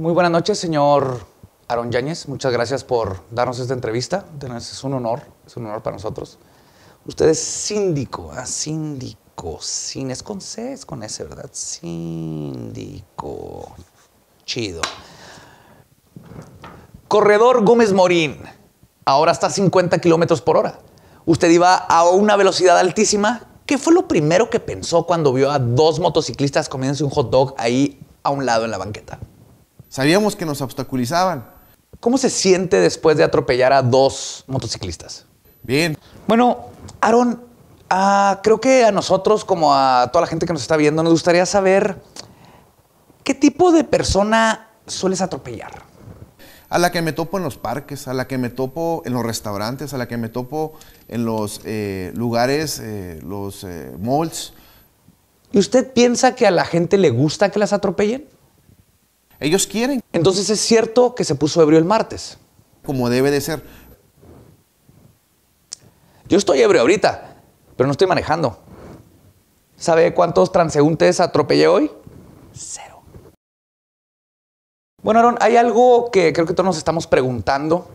Muy buenas noches, señor Aaron Yáñez. Muchas gracias por darnos esta entrevista. Es un honor, es un honor para nosotros. Usted es síndico, ah, síndico, sin, es con C, con S, ¿verdad? Síndico. Chido. Corredor Gómez Morín. Ahora está a 50 kilómetros por hora. Usted iba a una velocidad altísima. ¿Qué fue lo primero que pensó cuando vio a dos motociclistas comiéndose un hot dog ahí a un lado en la banqueta? Sabíamos que nos obstaculizaban. ¿Cómo se siente después de atropellar a dos motociclistas? Bien. Bueno, Aaron, ah, creo que a nosotros, como a toda la gente que nos está viendo, nos gustaría saber qué tipo de persona sueles atropellar. A la que me topo en los parques, a la que me topo en los restaurantes, a la que me topo en los eh, lugares, eh, los eh, malls. ¿Y usted piensa que a la gente le gusta que las atropellen? Ellos quieren. Entonces es cierto que se puso ebrio el martes. Como debe de ser. Yo estoy ebrio ahorita, pero no estoy manejando. ¿Sabe cuántos transeúntes atropellé hoy? Cero. Bueno, Aaron, hay algo que creo que todos nos estamos preguntando.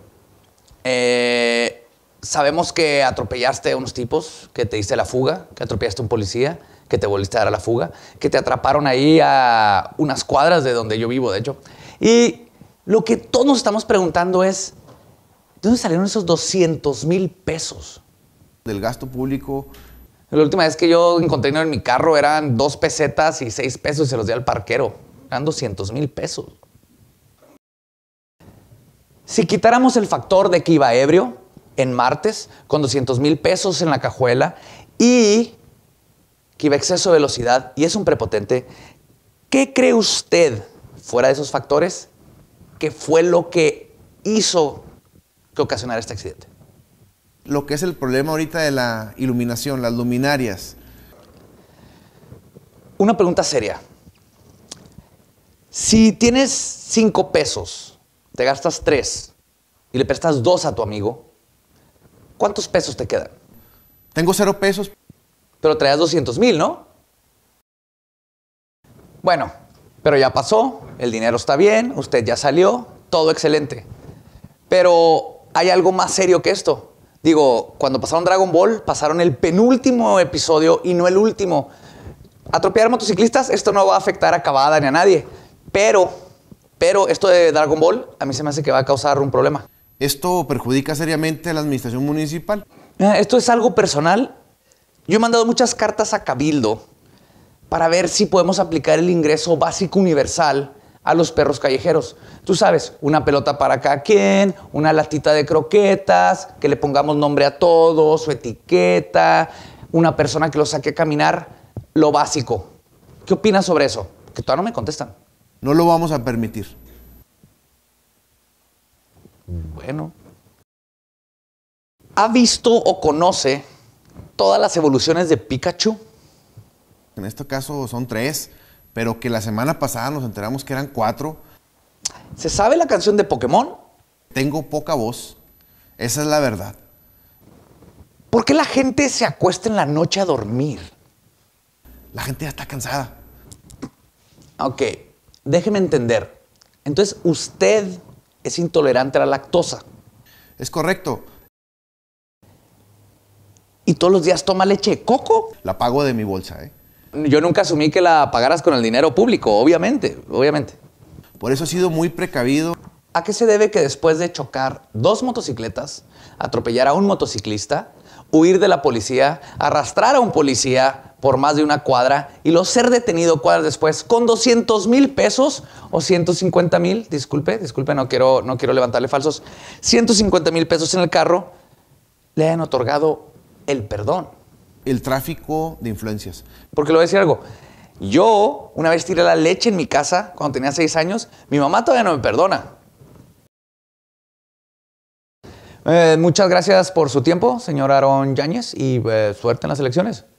Eh, sabemos que atropellaste a unos tipos, que te diste la fuga, que atropellaste a un policía que te volviste a dar a la fuga, que te atraparon ahí a unas cuadras de donde yo vivo, de hecho. Y lo que todos nos estamos preguntando es, ¿de dónde salieron esos 200 mil pesos? Del gasto público. La última vez que yo encontré dinero en mi carro eran dos pesetas y seis pesos y se los di al parquero. Eran 200 mil pesos. Si quitáramos el factor de que iba ebrio en martes, con 200 mil pesos en la cajuela y que iba a exceso de velocidad y es un prepotente. ¿Qué cree usted, fuera de esos factores, que fue lo que hizo que ocasionara este accidente? Lo que es el problema ahorita de la iluminación, las luminarias. Una pregunta seria. Si tienes cinco pesos, te gastas tres y le prestas dos a tu amigo, ¿cuántos pesos te quedan? Tengo cero pesos, pero traías 200 mil, ¿no? Bueno, pero ya pasó, el dinero está bien, usted ya salió, todo excelente. Pero hay algo más serio que esto. Digo, cuando pasaron Dragon Ball, pasaron el penúltimo episodio y no el último. Atropellar motociclistas, esto no va a afectar a Cavada ni a nadie. Pero, pero esto de Dragon Ball, a mí se me hace que va a causar un problema. ¿Esto perjudica seriamente a la administración municipal? Ah, esto es algo personal yo he mandado muchas cartas a Cabildo para ver si podemos aplicar el ingreso básico universal a los perros callejeros. Tú sabes, una pelota para cada quien, una latita de croquetas, que le pongamos nombre a todos, su etiqueta, una persona que lo saque a caminar, lo básico. ¿Qué opinas sobre eso? Que todavía no me contestan. No lo vamos a permitir. Bueno. ¿Ha visto o conoce todas las evoluciones de Pikachu? En este caso son tres, pero que la semana pasada nos enteramos que eran cuatro. ¿Se sabe la canción de Pokémon? Tengo poca voz. Esa es la verdad. ¿Por qué la gente se acuesta en la noche a dormir? La gente ya está cansada. Ok, déjeme entender. Entonces, usted es intolerante a la lactosa. Es correcto y todos los días toma leche de coco. La pago de mi bolsa, ¿eh? Yo nunca asumí que la pagaras con el dinero público, obviamente, obviamente. Por eso he sido muy precavido. ¿A qué se debe que después de chocar dos motocicletas, atropellar a un motociclista, huir de la policía, arrastrar a un policía por más de una cuadra y lo ser detenido cuadras después con 200 mil pesos o 150 mil, disculpe, disculpe, no quiero, no quiero levantarle falsos, 150 mil pesos en el carro, le han otorgado el perdón. El tráfico de influencias. Porque le voy a decir algo. Yo una vez tiré la leche en mi casa cuando tenía seis años. Mi mamá todavía no me perdona. Eh, muchas gracias por su tiempo, señor Aaron Yáñez, y eh, suerte en las elecciones.